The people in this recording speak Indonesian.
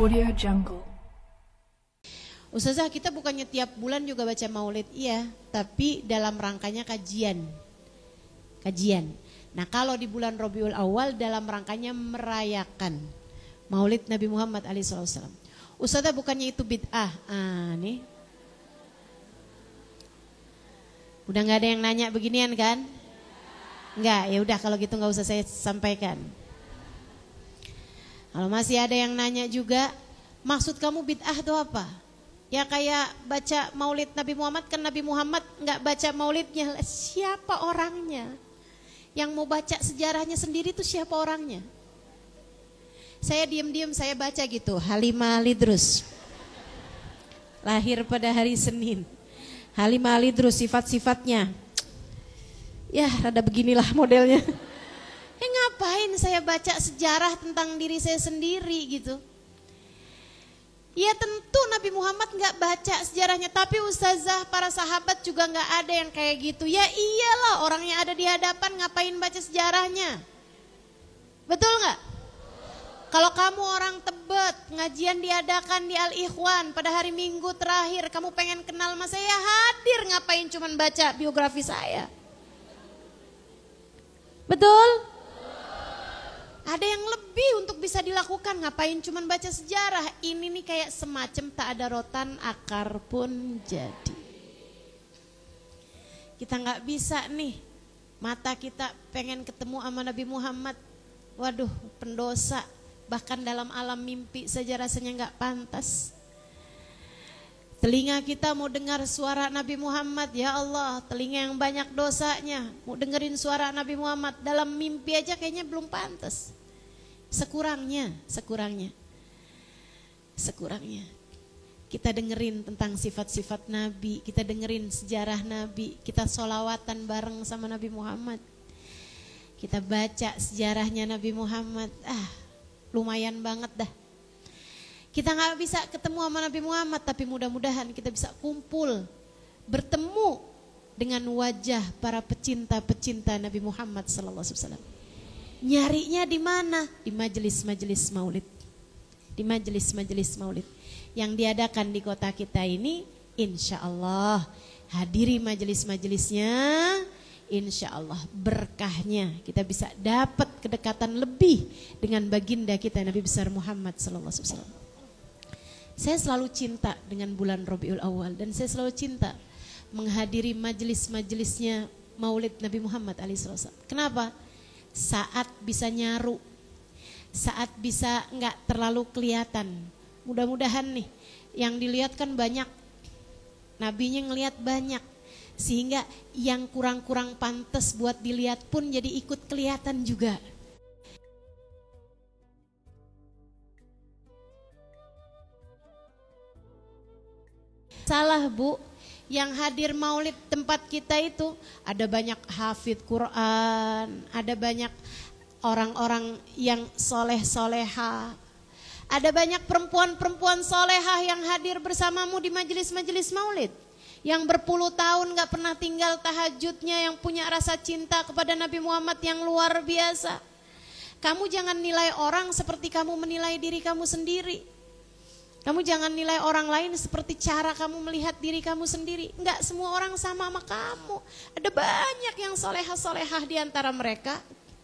Audio Jungle. Ustazah, kita bukannya tiap bulan juga baca maulid, iya, tapi dalam rangkanya kajian. Kajian. Nah, kalau di bulan Robiul Awal dalam rangkanya merayakan Maulid Nabi Muhammad alaihi wasallam. Ustazah, bukannya itu bid'ah? Ah, nih. Udah nggak ada yang nanya beginian kan? Enggak, ya udah kalau gitu nggak usah saya sampaikan. Kalau masih ada yang nanya juga, maksud kamu bid'ah itu apa? Ya kayak baca maulid Nabi Muhammad kan Nabi Muhammad nggak baca maulidnya. Siapa orangnya? Yang mau baca sejarahnya sendiri itu siapa orangnya? Saya diam-diam saya baca gitu, Halimah Lidrus. Lahir pada hari Senin. Halimah Lidrus sifat-sifatnya. Ya, rada beginilah modelnya ngapain saya baca sejarah tentang diri saya sendiri gitu. Ya tentu Nabi Muhammad nggak baca sejarahnya, tapi ustazah para sahabat juga nggak ada yang kayak gitu. Ya iyalah orang yang ada di hadapan ngapain baca sejarahnya? Betul nggak? Kalau kamu orang Tebet, ngajian diadakan di Al Ikhwan pada hari Minggu terakhir, kamu pengen kenal sama saya hadir ngapain cuman baca biografi saya? Betul? Ada yang lebih untuk bisa dilakukan, ngapain cuman baca sejarah. Ini nih kayak semacam tak ada rotan, akar pun jadi. Kita nggak bisa nih, mata kita pengen ketemu sama Nabi Muhammad. Waduh, pendosa. Bahkan dalam alam mimpi saja rasanya nggak pantas. Telinga kita mau dengar suara Nabi Muhammad, ya Allah, telinga yang banyak dosanya, mau dengerin suara Nabi Muhammad dalam mimpi aja kayaknya belum pantas. Sekurangnya, sekurangnya. Sekurangnya. Kita dengerin tentang sifat-sifat Nabi, kita dengerin sejarah Nabi, kita solawatan bareng sama Nabi Muhammad. Kita baca sejarahnya Nabi Muhammad, ah lumayan banget dah. Kita nggak bisa ketemu sama Nabi Muhammad, tapi mudah-mudahan kita bisa kumpul, bertemu dengan wajah para pecinta-pecinta Nabi Muhammad Sallallahu Alaihi Wasallam. Nyarinya di mana? Di majelis-majelis maulid. Di majelis-majelis maulid. Yang diadakan di kota kita ini, insya Allah. Hadiri majelis-majelisnya, insya Allah berkahnya kita bisa dapat kedekatan lebih dengan baginda kita Nabi besar Muhammad Sallallahu Alaihi Wasallam. Saya selalu cinta dengan bulan Robiul Awal dan saya selalu cinta menghadiri majelis-majelisnya Maulid Nabi Muhammad alaihi wasallam. Kenapa? saat bisa nyaru, saat bisa nggak terlalu kelihatan. Mudah-mudahan nih, yang dilihat kan banyak, nabinya ngelihat banyak, sehingga yang kurang-kurang pantas buat dilihat pun jadi ikut kelihatan juga. salah bu, yang hadir maulid tempat kita itu ada banyak hafid Quran, ada banyak orang-orang yang soleh-soleha, ada banyak perempuan-perempuan soleha yang hadir bersamamu di majelis-majelis maulid. Yang berpuluh tahun gak pernah tinggal tahajudnya, yang punya rasa cinta kepada Nabi Muhammad yang luar biasa. Kamu jangan nilai orang seperti kamu menilai diri kamu sendiri. Kamu jangan nilai orang lain seperti cara kamu melihat diri kamu sendiri. Enggak semua orang sama sama kamu. Ada banyak yang solehah-solehah di antara mereka.